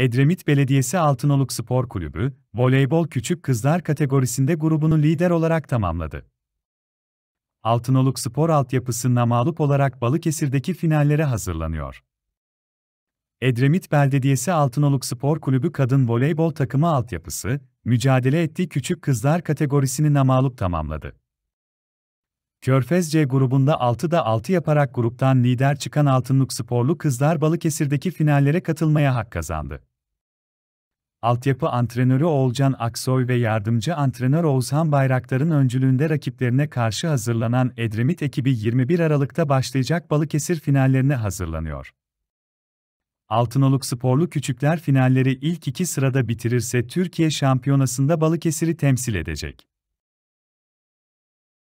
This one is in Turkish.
Edremit Belediyesi Altınoluk Spor Kulübü, voleybol küçük kızlar kategorisinde grubunu lider olarak tamamladı. Altınoluk Spor altyapısına mağlup olarak Balıkesir'deki finallere hazırlanıyor. Edremit Belediyesi Altınoluk Spor Kulübü kadın voleybol takımı altyapısı, mücadele ettiği küçük kızlar kategorisini namalup tamamladı. Körfez C grubunda 6'da 6 yaparak gruptan lider çıkan altınluk Sporlu kızlar Balıkesir'deki finallere katılmaya hak kazandı altyapı antrenörü Olcan Aksoy ve yardımcı antrenör Oğuzhan Bayraktar'ın öncülüğünde rakiplerine karşı hazırlanan Edremit ekibi 21 Aralık'ta başlayacak Balıkesir finallerine hazırlanıyor. Altınoluk sporlu küçükler finalleri ilk iki sırada bitirirse Türkiye Şampiyonası'nda Balıkesir'i temsil edecek.